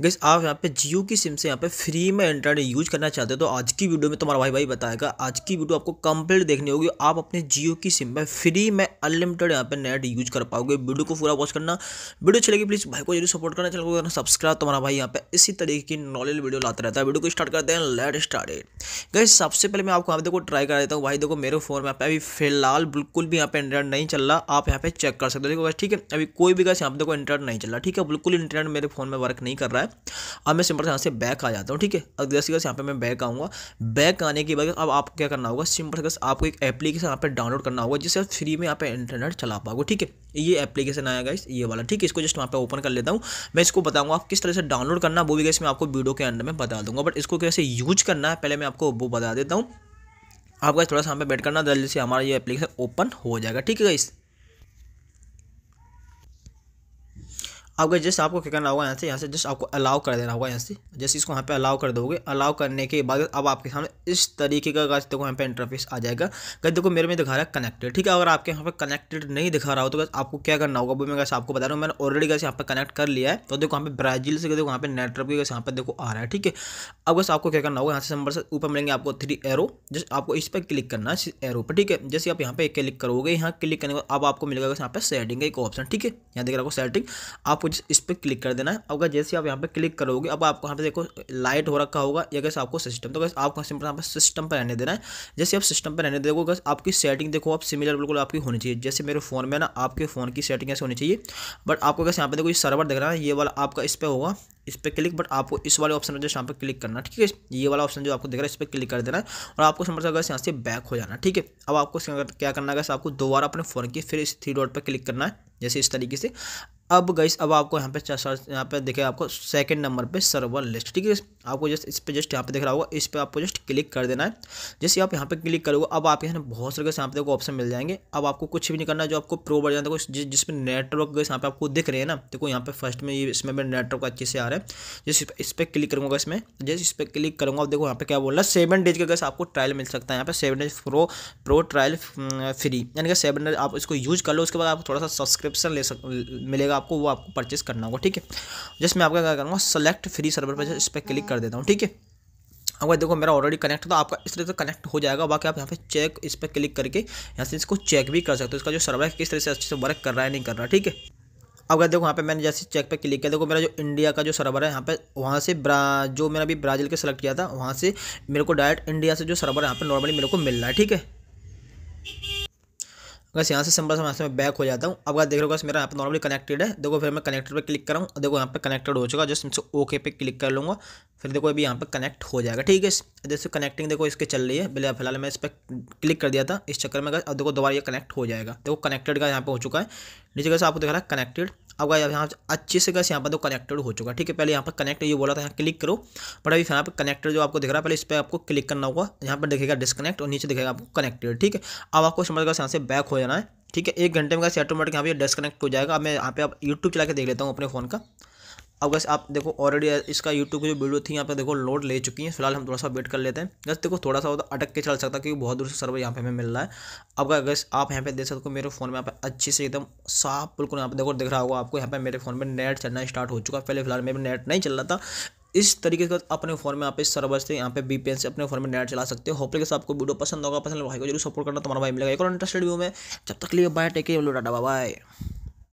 gas आप यहाँ पे जियो की सिम से यहाँ पे फ्री में इंटरनेट यूज करना चाहते हो तो आज की वीडियो में तुम्हारा भाई भाई बताएगा आज की वीडियो आपको कंप्लीट देखनी होगी आप अपने जियो की सिम में फ्री में अनलिमिटेड यहाँ पे नेट यूज कर पाओगे वीडियो को पूरा वॉच करना वीडियो चलेगी प्लीज़ भाई को जरूर सपोर्ट करना चलो करना सब्सक्राइब तुम्हारा भाई यहाँ पे इसी तरीके की नॉलेज वीडियो लाता रहता है वीडियो को स्टार्ट करते हैं लेट स्टार्ट गैस सबसे पहले मैं आपको यहाँ देखो ट्राई कर देता हूँ भाई देखो मेरे फोन में अभी फिलहाल बिल्कुल भी यहाँ पे इंटरनेट नहीं चल रहा आप यहाँ पे चेक कर सकते हो देखो ठीक है अभी कोई भी गैस यहाँ पे देखो इंटरनेट नहीं चल रहा ठीक है बिल्कुल इंटरनेट मेरे फोन में वर्क नहीं कर रहा है है अब मैं सिंपल से यहाँ से बैक आ जाता हूँ ठीक है अब जैसे यहाँ पे मैं बैक आऊँगा बैक आने के बाद अब आपको क्या करना होगा सिंपल से आपको एक एप्लीकेशन यहाँ पर डाउनलोड करना होगा जिससे फ्री में यहाँ पे इंटरनेट चला पाओगे ठीक है ये एप्लीकेशन आएगा इस ये वाला ठीक है इसको जस्ट वहाँ पर ओपन कर लेता हूँ मैं इसको बताऊँगा आप किस तरह से डाउनलोड करना वो भी कैसे मैं आपको वीडियो के अंदर में बता दूँगा बट इसको कैसे यूज करना है पहले मैं आपको वो बता देता हूँ आपका थोड़ा सा यहाँ पे बैठ करना जल्दी से हमारा ये एप्लीकेशन ओपन हो जाएगा ठीक है इस आपको जस्ट आपको क्या करना होगा यहाँ से यहाँ से जस्ट आपको अलाउ कर देना होगा यहाँ से जस्ट इसको यहाँ पे अलाउ कर दोगे अलाउ करने के बाद अब आपके सामने इस तरीके का गाइस देखो यहाँ पे इंटरफेस आ जाएगा गैस देखो मेरे में दिखा रहा है कनेक्टेड ठीक है अगर आपके यहाँ पे कनेक्टेड नहीं दिखा रहा हो तो बस आपको क्या करना होगा वो मैं गैस आपको बता रहा हूँ मैंने ऑलरेडी गैस यहाँ पर कनेक्ट कर लिया है तो देखो यहाँ पे ब्राजील से देखो यहाँ पे नेटवर्क भी यहाँ पर देखो आ रहा है ठीक है अब बस आपको क्या करना होगा यहाँ से नंबर से ऊपर मिलेंगे आपको थ्री एरो जस्ट आपको इस पर क्लिक करना है एरो पर ठीक है जैसे आप यहाँ पे क्लिक करोगे यहाँ क्लिक करने के बाद अब आपको मिलेगा यहाँ पर सेटिंग का एक ऑप्शन ठीक है यहाँ देख रहा सेटिंग आपको कुछ इस पर क्लिक कर देना है अब जैसे आप यहाँ पे क्लिक करोगे अब आपको यहाँ पे देखो लाइट हो रखा होगा या कैसे आपको सिस्टम तो कैसे आपको सिंपल यहाँ पर सिस्टम पर रहने देना है जैसे आप सिस्टम पर रहने देखो कैसे आपकी सेटिंग देखो आप सिमिलर बिल्कुल आपकी होनी चाहिए जैसे मेरे फोन में ना आपके फ़ोन की सेटिंग ऐसे होनी चाहिए बट आपको कैसे यहाँ पे देखो ये सर्वर देख रहा है ये वाला आपका इस पर होगा इस पर क्लिक बट आपको इस वाले ऑप्शन में जो यहाँ पर क्लिक करना ठीक है ये वाला ऑप्शन जो आपको देख रहा है इस पर क्लिक कर देना है और आपको समझ है यहाँ से बैक हो जाना ठीक है अब आपको क्या करना है आपको दोबारा अपने फ़ोन की फिर इस थ्री डॉट पर क्लिक करना है जैसे इस तरीके से अब गई अब आपको यहाँ पे यहाँ पे देखे आपको सेकंड नंबर पे सर्वर लिस्ट ठीक है आपको जस्ट इस पे जस्ट यहाँ पे दिख रहा होगा इस पे आपको जस्ट क्लिक कर देना है जैसे आप यहाँ पे क्लिक करोगे अब आप यहाँ बहुत सारे यहाँ पे ऑप्शन मिल जाएंगे अब आपको कुछ भी नहीं करना है जो आपको प्रो जाता है जिस जिसमें नेटवर्क गए यहाँ पे आपको दिख रहे हैं ना देखो यहाँ पे फर्स्ट में ये इसमें मेरे नेटवर्क अच्छे से आ रहा है जिस इस पर क्लिक करूँगा इसमें जैसे इस पर क्लिक करूँगा अब देखो यहाँ पे क्या बोल रहा है सेवन डेज का गैस आपको ट्रायल मिल सकता है यहाँ पे seven days pro pro trial free यानी कि सेवन डेज आप इसको यूज़ कर लो उसके बाद आप थोड़ा सा सब्सक्रिप्शन ले सक मिलेगा आपको वो आपको परचेस करना होगा ठीक है जस्ट मैं आपका क्या करूँगा सेलेक्ट फ्री सर्वर पर इस पर क्लिक कर देता हूँ ठीक है अगर देखो मेरा ऑलरेडी कनेक्ट है तो आपका इस तरह से कनेक्ट हो जाएगा बाकी आप यहाँ पे चेक इस पर क्लिक करके यहाँ से इसको चेक भी कर सकते हो इसका जो सर्वर है किस तरह से अच्छे से वर्क कर रहा है नहीं कर रहा ठीक है अब अगर देखो यहाँ पे मैंने जैसे चेक पे क्लिक किया देखो मेरा जो इंडिया का जो सर्वर है यहाँ पे वहाँ से ब्रा जो मैंने अभी ब्राज़ील के सेलेक्ट किया था वहाँ से मेरे को डायरेक्ट इंडिया से जो सर्वर है यहाँ पर नॉर्मली मेरे को मिल रहा है ठीक है बस यहाँ से सिंपल से मैं बैक हो जाता हूँ अब देख रहे हो मेरा यहाँ पर नॉर्मली कनेक्टेड है देखो फिर मैं कनेक्टेड पर क्लिक कराऊँ देखो यहाँ पर कनेक्टेड हो चुका जस्ट मैं ओके पे क्लिक कर लूँगा फिर देखो अभी यहाँ पर कनेक्ट हो जाएगा ठीक है जैसे कनेक्टिंग देखो इसके चल रही है बिल्कुल फिलहाल मैं इस पर क्लिक कर दिया था इस चक्कर में अब देखो दोबारा ये कनेक्ट हो जाएगा देखो कनेक्टेड का यहाँ पर हो चुका है नीचे कैसे आपको देख रहा है कनेक्टेड अब गाइस यहाँ अच्छे से गैस यहाँ पर तो कनेक्टेड हो चुका है ठीक है पहले यहाँ पर कनेक्ट ये बोला था यहाँ क्लिक करो बट अभी यहाँ पर कनेक्टेड जो आपको दिख रहा है पहले इस पर आपको क्लिक करना होगा यहाँ पर दिखेगा डिस्कनेक्ट और नीचे दिखेगा आपको कनेक्टेड ठीक है अब आपको समझ गया यहाँ से बैक हो जाना है ठीक है एक घंटे में गैस ऑटोमेटिक यहाँ पर डिस्कनेक्ट हो जाएगा अब मैं यहाँ पे आप यूट्यूब चला के देख लेता हूँ अपने फ़ोन का अब बस आप देखो ऑलरेडी इसका यूट्यूब की जो वीडियो थी यहाँ पे देखो लोड ले चुकी है फिलहाल हम थोड़ा सा वेट कर लेते हैं गैस देखो थोड़ा सा होता तो अटक के चल सकता है क्योंकि बहुत दूर से सर्वर यहाँ पे हमें मिल रहा है अब अगर आप यहाँ पे देख सकते हो मेरे फोन में यहाँ पे अच्छे से एकदम साफ बिल्कुल यहाँ पे देखो दिख रहा होगा आपको यहाँ पे मेरे फोन में नेट चलना स्टार्ट हो चुका है पहले फिलहाल मेरे नेट नहीं चल रहा था इस तरीके से अपने फोन में आप इस सर्वर से यहाँ पे बीपीएन से अपने फोन में नेट चला सकते हो होपले के आपको वीडियो पसंद होगा पसंद भाई को जरूर सपोर्ट करना तुम्हारा भाई मिलेगा एक और इंटरेस्टेड व्यू में जब तक लिए बाय टेक डाटा बाय